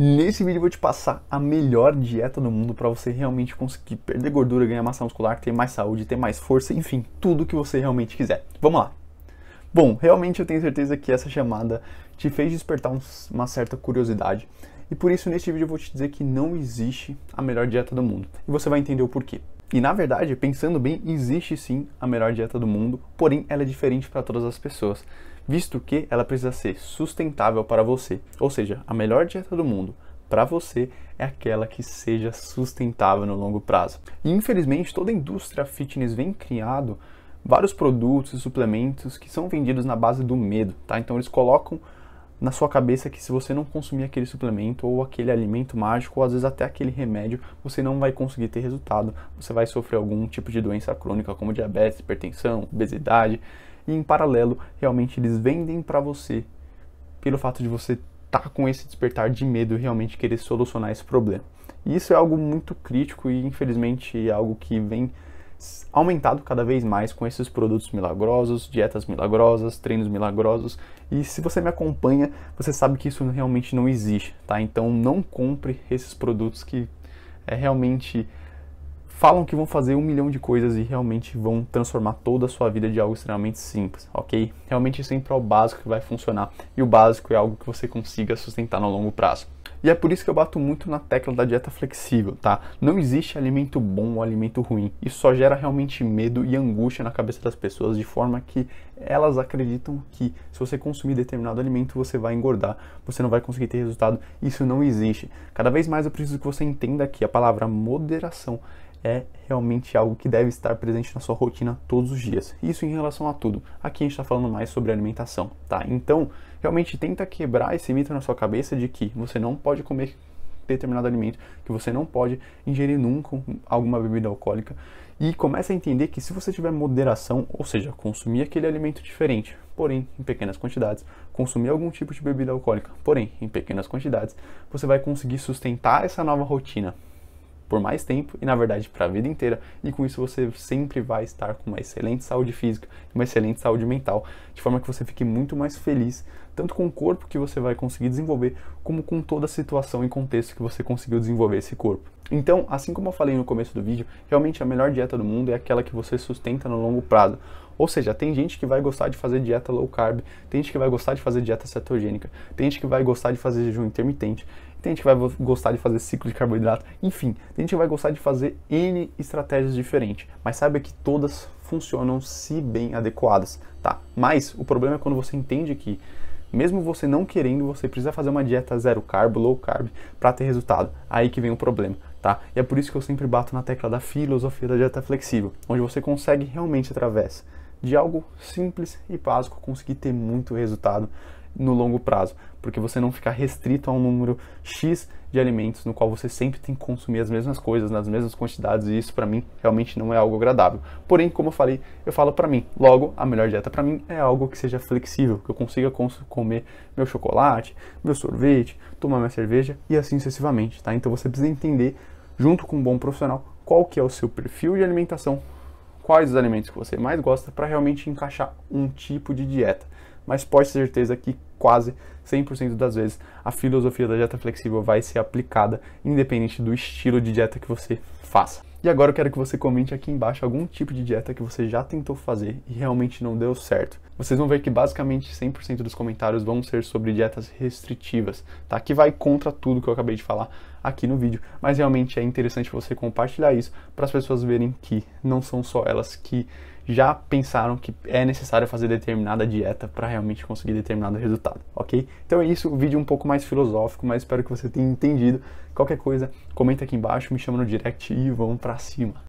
Nesse vídeo eu vou te passar a melhor dieta do mundo para você realmente conseguir perder gordura, ganhar massa muscular, ter mais saúde, ter mais força, enfim, tudo que você realmente quiser. Vamos lá! Bom, realmente eu tenho certeza que essa chamada te fez despertar uma certa curiosidade. E por isso neste vídeo eu vou te dizer que não existe a melhor dieta do mundo. E você vai entender o porquê. E na verdade, pensando bem, existe sim a melhor dieta do mundo, porém ela é diferente para todas as pessoas, visto que ela precisa ser sustentável para você. Ou seja, a melhor dieta do mundo para você é aquela que seja sustentável no longo prazo. E infelizmente, toda a indústria fitness vem criando vários produtos e suplementos que são vendidos na base do medo, tá? Então eles colocam na sua cabeça que se você não consumir aquele suplemento ou aquele alimento mágico, ou às vezes até aquele remédio, você não vai conseguir ter resultado. Você vai sofrer algum tipo de doença crônica, como diabetes, hipertensão, obesidade. E em paralelo, realmente eles vendem para você pelo fato de você estar tá com esse despertar de medo e realmente querer solucionar esse problema. E isso é algo muito crítico e infelizmente é algo que vem aumentado cada vez mais com esses produtos milagrosos, dietas milagrosas, treinos milagrosos. E se você me acompanha, você sabe que isso realmente não existe, tá? Então não compre esses produtos que é realmente falam que vão fazer um milhão de coisas e realmente vão transformar toda a sua vida de algo extremamente simples, ok? Realmente sempre é o básico que vai funcionar e o básico é algo que você consiga sustentar no longo prazo. E é por isso que eu bato muito na tecla da dieta flexível, tá? Não existe alimento bom ou alimento ruim. Isso só gera realmente medo e angústia na cabeça das pessoas de forma que elas acreditam que se você consumir determinado alimento você vai engordar, você não vai conseguir ter resultado. Isso não existe. Cada vez mais eu preciso que você entenda que a palavra moderação é realmente algo que deve estar presente na sua rotina todos os dias. Isso em relação a tudo. Aqui a gente está falando mais sobre alimentação, tá? Então, realmente tenta quebrar esse mito na sua cabeça de que você não pode comer determinado alimento, que você não pode ingerir nunca alguma bebida alcoólica e começa a entender que se você tiver moderação, ou seja, consumir aquele alimento diferente, porém em pequenas quantidades, consumir algum tipo de bebida alcoólica, porém em pequenas quantidades, você vai conseguir sustentar essa nova rotina, por mais tempo e, na verdade, para a vida inteira. E com isso você sempre vai estar com uma excelente saúde física, uma excelente saúde mental, de forma que você fique muito mais feliz, tanto com o corpo que você vai conseguir desenvolver, como com toda a situação e contexto que você conseguiu desenvolver esse corpo. Então, assim como eu falei no começo do vídeo, realmente a melhor dieta do mundo é aquela que você sustenta no longo prazo. Ou seja, tem gente que vai gostar de fazer dieta low carb, tem gente que vai gostar de fazer dieta cetogênica, tem gente que vai gostar de fazer jejum intermitente tem gente que vai gostar de fazer ciclo de carboidrato, enfim, tem gente que vai gostar de fazer N estratégias diferentes, mas saiba que todas funcionam se bem adequadas, tá? Mas o problema é quando você entende que mesmo você não querendo, você precisa fazer uma dieta zero carb, low carb, para ter resultado. Aí que vem o problema, tá? E é por isso que eu sempre bato na tecla da filosofia da dieta flexível, onde você consegue realmente através de algo simples e básico conseguir ter muito resultado no longo prazo, porque você não ficar restrito a um número X de alimentos no qual você sempre tem que consumir as mesmas coisas nas mesmas quantidades e isso para mim realmente não é algo agradável. Porém, como eu falei, eu falo para mim, logo a melhor dieta para mim é algo que seja flexível, que eu consiga comer meu chocolate, meu sorvete, tomar minha cerveja e assim sucessivamente, tá? Então você precisa entender junto com um bom profissional qual que é o seu perfil de alimentação, quais os alimentos que você mais gosta para realmente encaixar um tipo de dieta mas pode ter certeza que quase 100% das vezes a filosofia da dieta flexível vai ser aplicada, independente do estilo de dieta que você faça. E agora eu quero que você comente aqui embaixo algum tipo de dieta que você já tentou fazer e realmente não deu certo. Vocês vão ver que basicamente 100% dos comentários vão ser sobre dietas restritivas, tá? Que vai contra tudo que eu acabei de falar aqui no vídeo, mas realmente é interessante você compartilhar isso para as pessoas verem que não são só elas que já pensaram que é necessário fazer determinada dieta para realmente conseguir determinado resultado, ok? Então é isso, o vídeo é um pouco mais filosófico, mas espero que você tenha entendido. Qualquer coisa, comenta aqui embaixo, me chama no direct e vamos pra cima.